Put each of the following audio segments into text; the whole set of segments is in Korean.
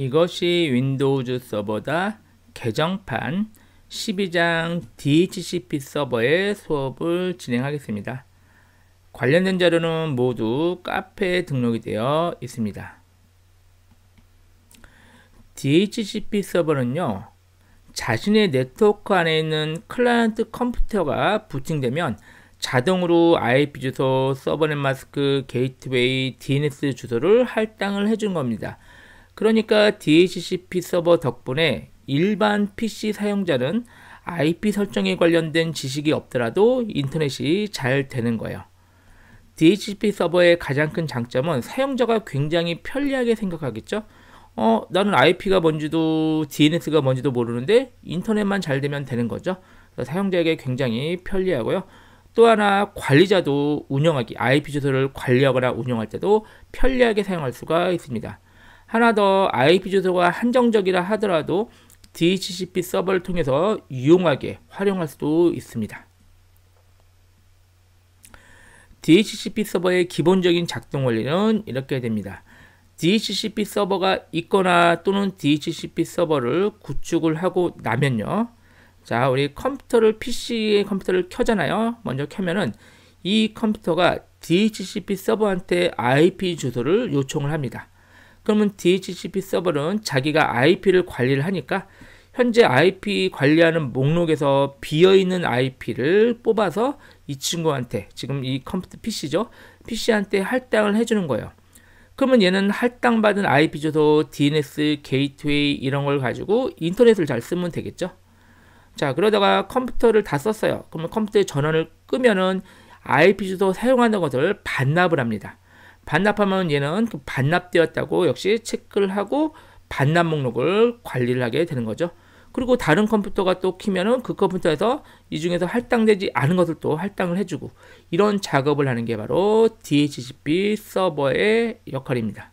이것이 윈도우즈 서버다 개정판 12장 DHCP 서버의 수업을 진행하겠습니다. 관련된 자료는 모두 카페에 등록이 되어 있습니다. DHCP 서버는요. 자신의 네트워크 안에 있는 클라이언트 컴퓨터가 부팅되면 자동으로 IP 주소, 서버넷 마스크, 게이트웨이, DNS 주소를 할당을 해 준 겁니다. 그러니까 DHCP 서버 덕분에 일반 PC 사용자는 IP 설정에 관련된 지식이 없더라도 인터넷이 잘 되는 거예요. DHCP 서버의 가장 큰 장점은 사용자가 굉장히 편리하게 생각하겠죠? 어, 나는 IP가 뭔지도 DNS가 뭔지도 모르는데 인터넷만 잘 되면 되는 거죠. 사용자에게 굉장히 편리하고요. 또 하나 관리자도 운영하기, IP 주소를 관리하거나 운영할 때도 편리하게 사용할 수가 있습니다. 하나 더 IP 주소가 한정적이라 하더라도 DHCP 서버를 통해서 유용하게 활용할 수도 있습니다. DHCP 서버의 기본적인 작동 원리는 이렇게 됩니다. DHCP 서버가 있거나 또는 DHCP 서버를 구축을 하고 나면요. 자, 우리 컴퓨터를 PC의 컴퓨터를 켜잖아요. 먼저 켜면은 이 컴퓨터가 DHCP 서버한테 IP 주소를 요청을 합니다. 그러면 DHCP 서버는 자기가 IP를 관리를 하니까 현재 IP 관리하는 목록에서 비어있는 IP를 뽑아서 이 친구한테 지금 이 컴퓨터 PC죠. PC한테 할당을 해주는 거예요. 그러면 얘는 할당받은 IP 주소, DNS, 게이트웨이 이런 걸 가지고 인터넷을 잘 쓰면 되겠죠. 자 그러다가 컴퓨터를 다 썼어요. 그러면 컴퓨터의 전원을 끄면은 IP 주소 사용하는 것을 반납을 합니다. 반납하면 얘는 반납되었다고 역시 체크를 하고 반납 목록을 관리를 하게 되는 거죠. 그리고 다른 컴퓨터가 또 키면은 그 컴퓨터에서 이 중에서 할당되지 않은 것을 또 할당을 해주고 이런 작업을 하는 게 바로 DHCP 서버의 역할입니다.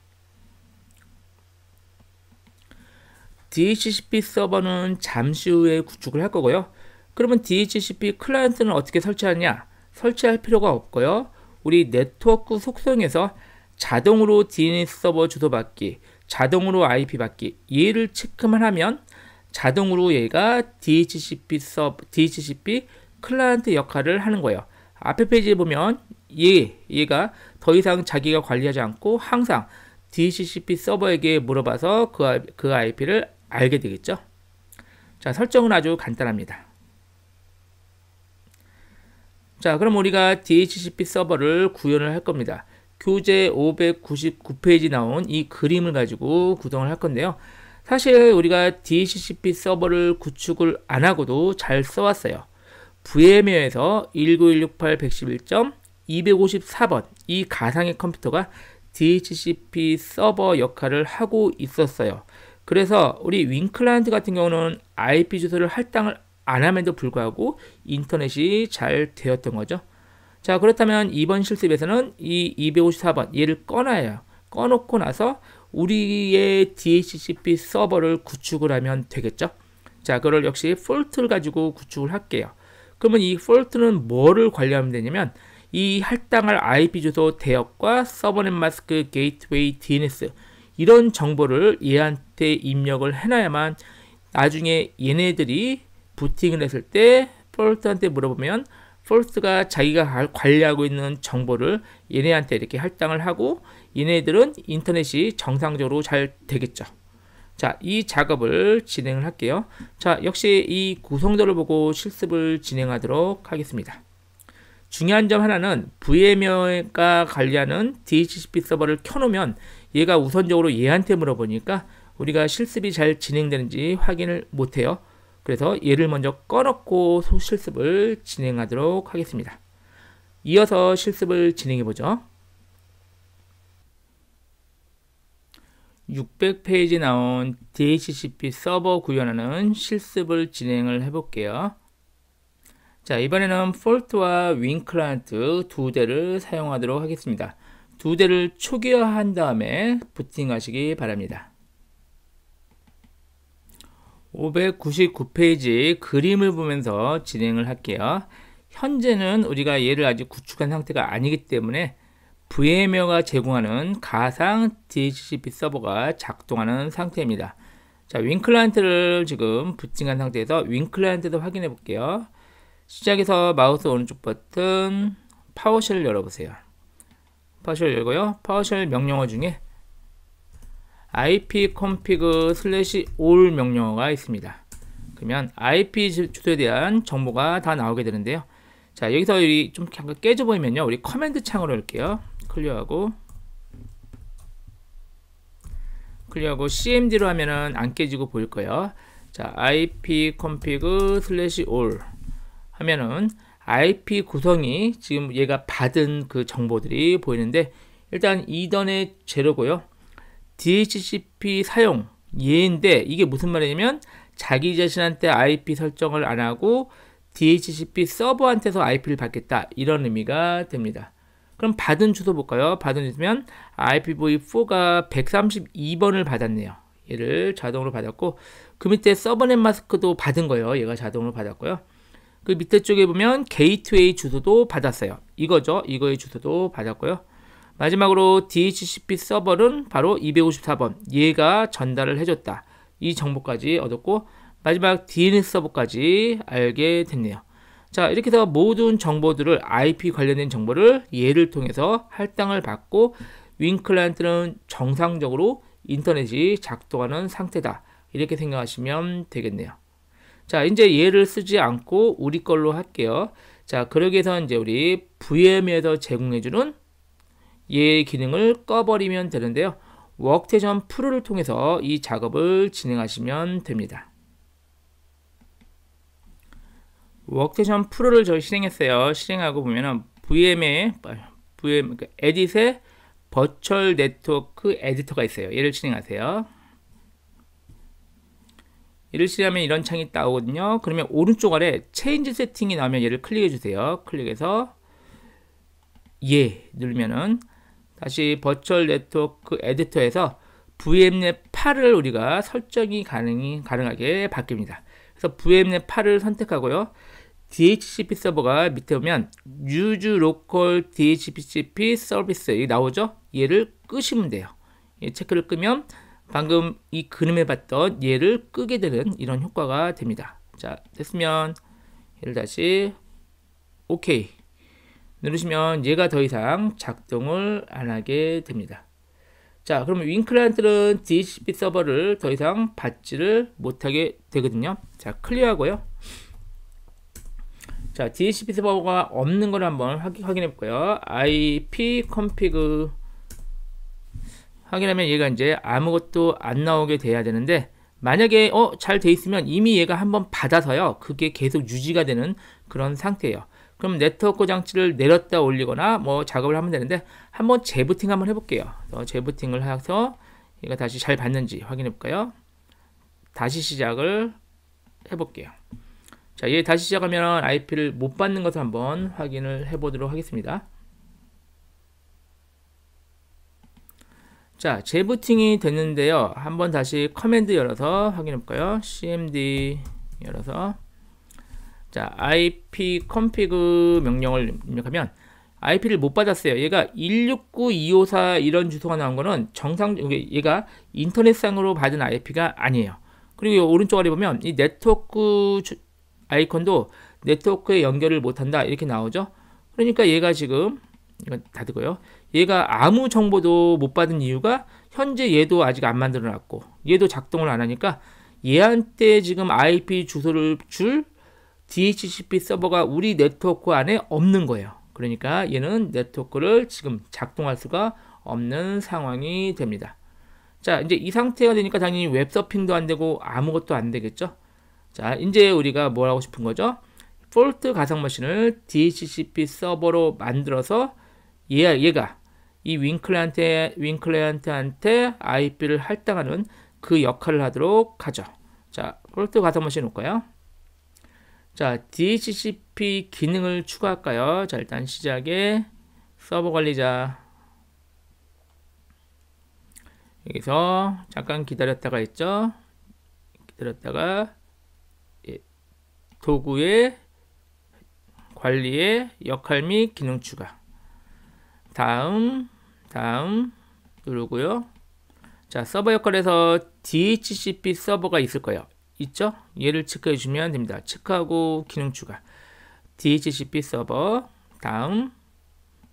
DHCP 서버는 잠시 후에 구축을 할 거고요. 그러면 DHCP 클라이언트는 어떻게 설치하느냐? 설치할 필요가 없고요. 우리 네트워크 속성에서 자동으로 DNS 서버 주소 받기, 자동으로 IP 받기 얘를 체크만 하면 자동으로 얘가 DHCP 서 DHCP 클라이언트 역할을 하는 거예요. 앞에 페이지에 보면 얘, 얘가 더 이상 자기가 관리하지 않고 항상 DHCP 서버에게 물어봐서 그, 그 IP를 알게 되겠죠. 자, 설정은 아주 간단합니다. 자, 그럼 우리가 DHCP 서버를 구현을 할 겁니다. 교재 599페이지 나온 이 그림을 가지고 구성을 할 건데요. 사실 우리가 DHCP 서버를 구축을 안 하고도 잘 써왔어요. VM웨어에서 19168.111.254번 이 가상의 컴퓨터가 DHCP 서버 역할을 하고 있었어요. 그래서 우리 윙클라이언트 같은 경우는 IP 주소를 할당을 안 함에도 불구하고 인터넷이 잘 되었던 거죠. 자 그렇다면 이번 실습에서는 이 254번 얘를 꺼놔야 꺼놓고 나서 우리의 DHCP 서버를 구축을 하면 되겠죠 자 그걸 역시 폴트를 가지고 구축을 할게요 그러면 이 폴트는 뭐를 관리하면 되냐면 이 할당할 IP 주소 대역과 서버넷 마스크 게이트웨이 DNS 이런 정보를 얘한테 입력을 해놔야만 나중에 얘네들이 부팅을 했을 때 폴트한테 물어보면 폴스가 자기가 관리하고 있는 정보를 얘네한테 이렇게 할당을 하고 얘네들은 인터넷이 정상적으로 잘 되겠죠. 자, 이 작업을 진행을 할게요. 자, 역시 이 구성도를 보고 실습을 진행하도록 하겠습니다. 중요한 점 하나는 v m w a 가 관리하는 DHCP 서버를 켜놓으면 얘가 우선적으로 얘한테 물어보니까 우리가 실습이 잘 진행되는지 확인을 못해요. 그래서 얘를 먼저 꺼놓고 실습을 진행하도록 하겠습니다. 이어서 실습을 진행해보죠. 600페이지 나온 DHCP 서버 구현하는 실습을 진행을 해볼게요. 자 이번에는 폴트와 윙클란트 두 대를 사용하도록 하겠습니다. 두 대를 초기화한 다음에 부팅하시기 바랍니다. 599페이지 그림을 보면서 진행을 할게요. 현재는 우리가 얘를 아직 구축한 상태가 아니기 때문에 v m w a 가 제공하는 가상 DHCP 서버가 작동하는 상태입니다. 자, 윙클라이언트를 지금 부팅한 상태에서 윙클라이언트도 확인해 볼게요. 시작해서 마우스 오른쪽 버튼 파워쉘 열어보세요. 파워쉘 열고요. 파워쉘 명령어 중에 ipconfig 슬래시 all 명령어가 있습니다. 그러면 IP 주소에 대한 정보가 다 나오게 되는데요. 자, 여기서 좀 깨져 보이면요. 우리 커맨드 창으로 할게요. 클리어하고 클리어하고 cmd로 하면은 안 깨지고 보일 거예요. 자, ipconfig 슬래시 all 하면은 IP 구성이 지금 얘가 받은 그 정보들이 보이는데 일단 이더넷 제로고요. DHCP 사용 예인데 이게 무슨 말이냐면 자기 자신한테 IP 설정을 안 하고 DHCP 서버한테서 IP를 받겠다 이런 의미가 됩니다. 그럼 받은 주소 볼까요? 받은 주소면 IPv4가 132번을 받았네요. 얘를 자동으로 받았고 그 밑에 서버넷 마스크도 받은 거예요. 얘가 자동으로 받았고요. 그 밑에 쪽에 보면 게이트웨이 주소도 받았어요. 이거죠. 이거의 주소도 받았고요. 마지막으로 DHCP 서버는 바로 254번 얘가 전달을 해줬다. 이 정보까지 얻었고 마지막 DNS 서버까지 알게 됐네요. 자 이렇게 해서 모든 정보들을 IP 관련된 정보를 얘를 통해서 할당을 받고 윙클라이언트는 정상적으로 인터넷이 작동하는 상태다. 이렇게 생각하시면 되겠네요. 자 이제 얘를 쓰지 않고 우리 걸로 할게요. 자 그러기 위해서 이제 우리 VM에서 제공해주는 얘 예 기능을 꺼버리면 되는데요. 워크테이션 프로를 통해서 이 작업을 진행하시면 됩니다. 워크테이션 프로를 저 실행했어요. 실행하고 보면은 VM에 VM 에딧에 버추얼 네트워크 에디터가 있어요. 얘를 실행하세요. 얘를 실행하면 이런 창이 나오거든요. 그러면 오른쪽 아래 체인지 세팅이 나오면 얘를 클릭해 주세요. 클릭해서 예 누르면은 다시 버추얼 네트워크 그 에디터에서 VMnet 8을 우리가 설정이 가능이 가능하게 바뀝니다. 그래서 VMnet 8을 선택하고요. DHCP 서버가 밑에 보면 유즈 로컬 DHCP 서비스 나오죠? 얘를 끄시면 돼요. 체크를 끄면 방금 이 그림에 봤던 얘를 끄게 되는 이런 효과가 됩니다. 자, 됐으면 얘를 다시 오케이 누르시면 얘가 더 이상 작동을 안 하게 됩니다. 자, 그러면 윙클라이언트는 DHCP 서버를 더 이상 받지를 못하게 되거든요. 자, 클리어하고요. 자, DHCP 서버가 없는 걸 한번 확인해 볼까요? IP config 확인하면 얘가 이제 아무것도 안 나오게 돼야 되는데 만약에 어, 잘 돼 있으면 이미 얘가 한번 받아서요. 그게 계속 유지가 되는 그런 상태예요. 그럼 네트워크 장치를 내렸다 올리거나 뭐 작업을 하면 되는데 한번 재부팅 한번 해볼게요. 어, 재부팅을 해서 이거 다시 잘 봤는지 확인해 볼까요? 다시 시작을 해볼게요. 자, 얘 다시 시작하면 IP를 못 받는 것을 한번 확인을 해보도록 하겠습니다. 자, 재부팅이 됐는데요. 한번 다시 커맨드 열어서 확인해 볼까요? cmd 열어서 자, IP config 명령을 입력하면 IP를 못 받았어요. 얘가 169254 이런 주소가 나온 거는 정상 얘가 인터넷상으로 받은 IP가 아니에요. 그리고 오른쪽 아래 보면 이 네트워크 아이콘도 네트워크에 연결을 못 한다 이렇게 나오죠. 그러니까 얘가 지금 이건 닫고요. 얘가 아무 정보도 못 받은 이유가 현재 얘도 아직 안 만들어 놨고 얘도 작동을 안 하니까 얘한테 지금 IP 주소를 줄 DHCP 서버가 우리 네트워크 안에 없는 거예요. 그러니까 얘는 네트워크를 지금 작동할 수가 없는 상황이 됩니다. 자, 이제 이 상태가 되니까 당연히 웹서핑도 안 되고 아무것도 안 되겠죠? 자, 이제 우리가 뭘 하고 싶은 거죠? 폴트 가상 머신을 DHCP 서버로 만들어서 얘, 얘가 이윙클레한테윙클레한테한테 IP를 할당하는 그 역할을 하도록 하죠. 자, 폴트 가상 머신 놓을까요 자, DHCP 기능을 추가할까요? 자, 일단 시작에 서버 관리자 여기서 잠깐 기다렸다가 있죠? 기다렸다가 예, 도구의 관리의 역할 및 기능 추가 다음 다음 누르고요 자 서버 역할에서 DHCP 서버가 있을 거예요 있죠? 얘를 체크해 주면 됩니다. 체크하고 기능 추가. DHCP 서버 다음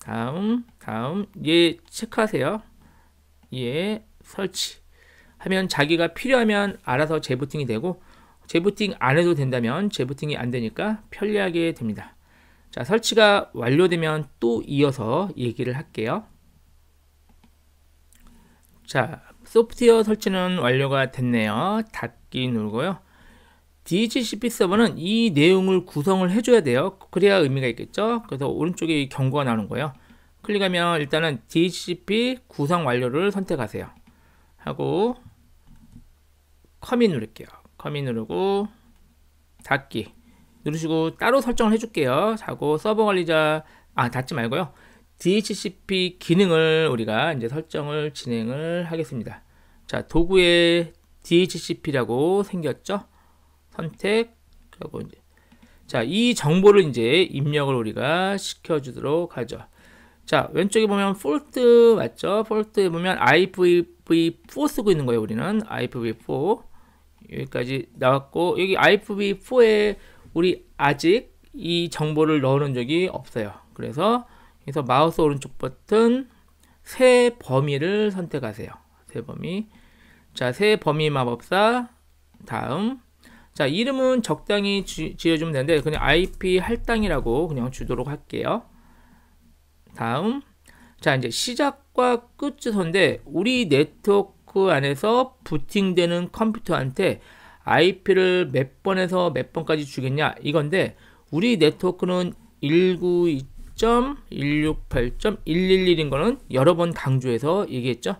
다음 다음 얘 체크하세요. 얘 설치 하면 자기가 필요하면 알아서 재부팅이 되고 재부팅 안 해도 된다면 재부팅이 안 되니까 편리하게 됩니다. 자 설치가 완료되면 또 이어서 얘기를 할게요. 자 소프트웨어 설치는 완료가 됐네요. 닫기 누르고요. DHCP 서버는 이 내용을 구성을 해줘야 돼요. 그래야 의미가 있겠죠. 그래서 오른쪽에 경고가 나오는 거예요. 클릭하면 일단은 DHCP 구성 완료를 선택하세요. 하고 커밋 누를게요. 커밋 누르고 닫기 누르시고 따로 설정을 해줄게요. 하고 서버 관리자 아 닫지 말고요. DHCP 기능을 우리가 이제 설정을 진행을 하겠습니다. 자, 도구에 DHCP라고 생겼죠? 선택, 그리고 이제. 자, 이 정보를 이제 입력을 우리가 시켜주도록 하죠. 자, 왼쪽에 보면 폴트 맞죠? 폴트에 보면 IPv4 쓰고 있는 거예요, 우리는. IPv4. 여기까지 나왔고, 여기 IPv4에 우리 아직 이 정보를 넣어놓은 적이 없어요. 그래서 그래서 마우스 오른쪽 버튼 새 범위를 선택하세요. 새 범위. 자, 새 범위 마법사 다음 자, 이름은 적당히 지, 어주면 되는데 그냥 IP 할당이라고 그냥 주도록 할게요. 다음 자, 이제 시작과 끝주소데 우리 네트워크 안에서 부팅되는 컴퓨터한테 IP를 몇 번에서 몇 번까지 주겠냐 이건데 우리 네트워크는 192 168.111인 거는 여러 번 강조해서 얘기했죠.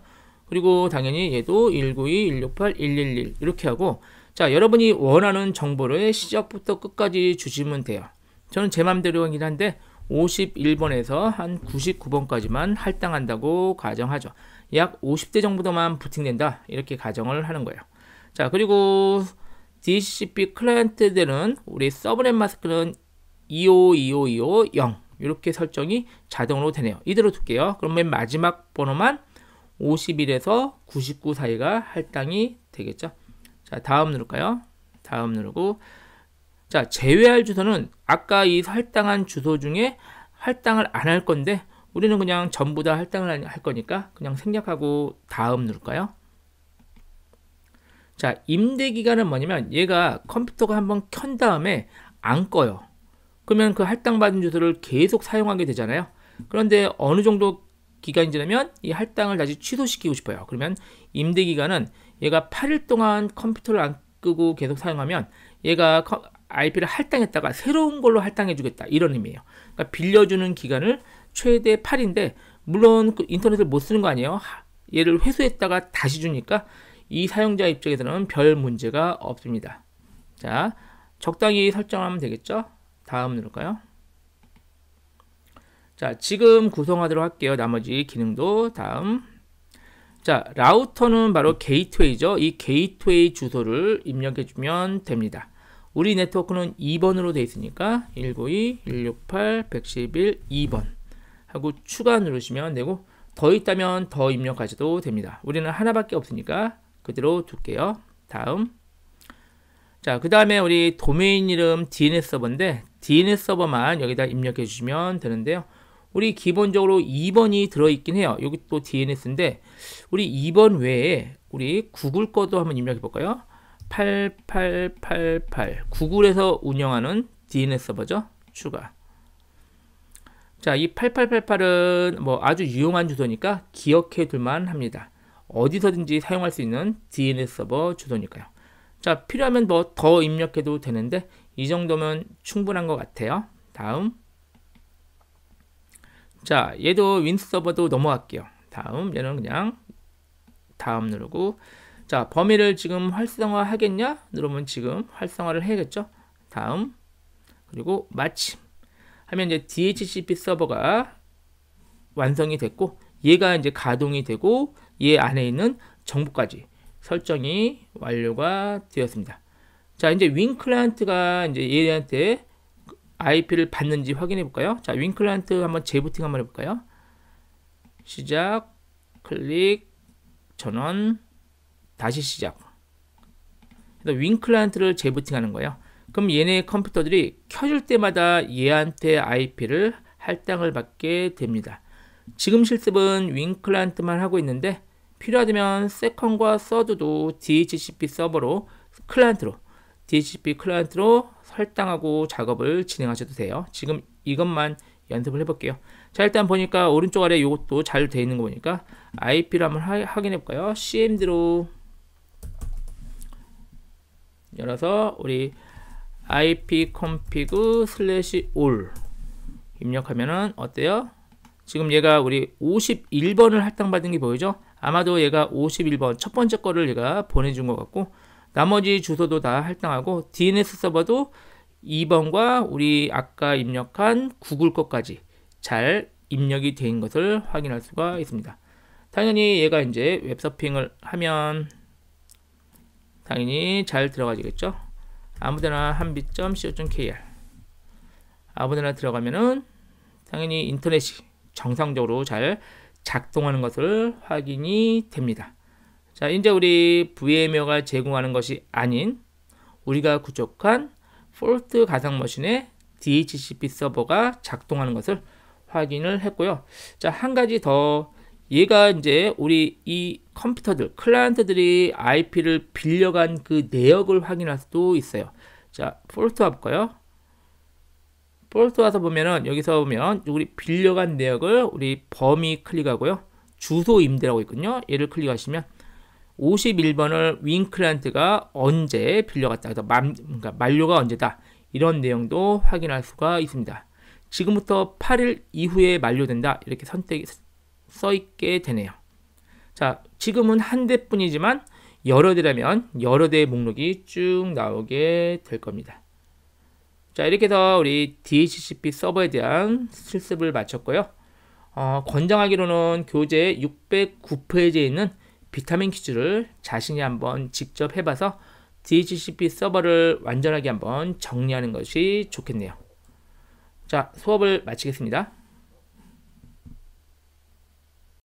그리고 당연히 얘도 192, 168, 111 이렇게 하고 자 여러분이 원하는 정보를 시작부터 끝까지 주시면 돼요. 저는 제 맘대로이긴 한데 51번에서 한 99번까지만 할당한다고 가정하죠. 약 50대 정도만 부팅된다 이렇게 가정을 하는 거예요. 자 그리고 d c p 클라이언트들은 우리 서브넷 마스크는 2525250 이렇게 설정이 자동으로 되네요. 이대로 둘게요. 그럼 맨 마지막 번호만 51에서 99 사이가 할당이 되겠죠. 자, 다음 누를까요? 다음 누르고 자, 제외할 주소는 아까 이 할당한 주소 중에 할당을 안 할 건데 우리는 그냥 전부 다 할당을 할 거니까 그냥 생략하고 다음 누를까요? 자, 임대 기간은 뭐냐면 얘가 컴퓨터가 한번 켠 다음에 안 꺼요. 그러면 그 할당받은 주소를 계속 사용하게 되잖아요. 그런데 어느 정도 기간이 지나면 이 할당을 다시 취소시키고 싶어요. 그러면 임대 기간은 얘가 8일 동안 컴퓨터를 안 끄고 계속 사용하면 얘가 IP를 할당했다가 새로운 걸로 할당해 주겠다. 이런 의미예요. 그러니까 빌려주는 기간을 최대 8인데 물론 그 인터넷을 못 쓰는 거 아니에요. 얘를 회수했다가 다시 주니까 이 사용자 입장에서는 별 문제가 없습니다. 자, 적당히 설정하면 되겠죠? 다음 누를까요? 자, 지금 구성하도록 할게요. 나머지 기능도 다음. 자, 라우터는 바로 게이트웨이죠. 이 게이트웨이 주소를 입력해주면 됩니다. 우리 네트워크는 2번으로 되어 있으니까 192, 168, 111, 2번 하고 추가 누르시면 되고 더 있다면 더 입력하셔도 됩니다. 우리는 하나밖에 없으니까 그대로 둘게요. 다음 자, 그 다음에 우리 도메인 이름 DNS 서버인데 DNS 서버만 여기다 입력해 주시면 되는데요. 우리 기본적으로 2번이 들어있긴 해요. 여기 또 DNS인데 우리 2번 외에 우리 구글 거도 한번 입력해 볼까요? 8888 구글에서 운영하는 DNS 서버죠. 추가 자, 이 8888은 뭐 아주 유용한 주소니까 기억해 둘만 합니다. 어디서든지 사용할 수 있는 DNS 서버 주소니까요. 자, 필요하면 뭐 더 입력해도 되는데 이 정도면 충분한 것 같아요. 다음. 자, 얘도 윈 서버도 넘어갈게요. 다음, 얘는 그냥 다음 누르고 자, 범위를 지금 활성화 하겠냐? 누르면 지금 활성화를 해야겠죠? 다음. 그리고 마침 하면 이제 DHCP 서버가 완성이 됐고 얘가 이제 가동이 되고 얘 안에 있는 정보까지 설정이 완료가 되었습니다. 자, 이제 윈 클라이언트가 이제 얘한테 IP를 받는지 확인해 볼까요? 자, 윈 클라이언트 한번 재부팅 한번 해 볼까요? 시작 클릭 전원 다시 시작. 윈 클라이언트를 재부팅하는 거예요. 그럼 얘네 컴퓨터들이 켜질 때마다 얘한테 IP를 할당을 받게 됩니다. 지금 실습은 윈 클라이언트만 하고 있는데 필요하다면 세컨과 서드도 DHCP 서버로 클라이언트로 DHCP 클라이언트로 설정하고 작업을 진행하셔도 돼요. 지금 이것만 연습을 해볼게요. 자 일단 보니까 오른쪽 아래 이것도 잘 되어 있는 거 보니까 IP를 한번 하, 확인해 볼까요? cmd로 열어서 우리 ipconfig 슬래시 all 입력하면은 어때요? 지금 얘가 우리 51번을 할당받은 게 보이죠? 아마도 얘가 51번 첫 번째 거를 얘가 보내준 것 같고 나머지 주소도 다 할당하고 DNS 서버도 2번과 우리 아까 입력한 구글 것까지 잘 입력이 된 것을 확인할 수가 있습니다. 당연히 얘가 이제 웹서핑을 하면 당연히 잘 들어가지겠죠. 아무데나 한비.co.kr 아무데나 들어가면은 당연히 인터넷이 정상적으로 잘 작동하는 것을 확인이 됩니다. 자, 이제 우리 v m w a 가 제공하는 것이 아닌 우리가 구축한 폴트 가상 머신의 DHCP 서버가 작동하는 것을 확인을 했고요. 자, 한 가지 더 얘가 이제 우리 이 컴퓨터들, 클라이언트들이 IP를 빌려간 그 내역을 확인할 수도 있어요. 자, 폴트 와볼까요? 폴트 와서 보면은 여기서 보면 우리 빌려간 내역을 우리 범위 클릭하고요. 주소 임대라고 있거든요. 얘를 클릭하시면 51번을 윙클란트가 언제 빌려갔다. 그래서 만, 그러니까 만료가 언제다. 이런 내용도 확인할 수가 있습니다. 지금부터 8일 이후에 만료된다. 이렇게 선택이 써 있게 되네요. 자, 지금은 한 대뿐이지만 여러 대라면 여러 대의 목록이 쭉 나오게 될 겁니다. 자, 이렇게 해서 우리 DHCP 서버에 대한 실습을 마쳤고요. 어, 권장하기로는 교재 609페이지에 있는 비타민 퀴즈를 자신이 한번 직접 해봐서 DHCP 서버를 완전하게 한번 정리하는 것이 좋겠네요. 자, 수업을 마치겠습니다.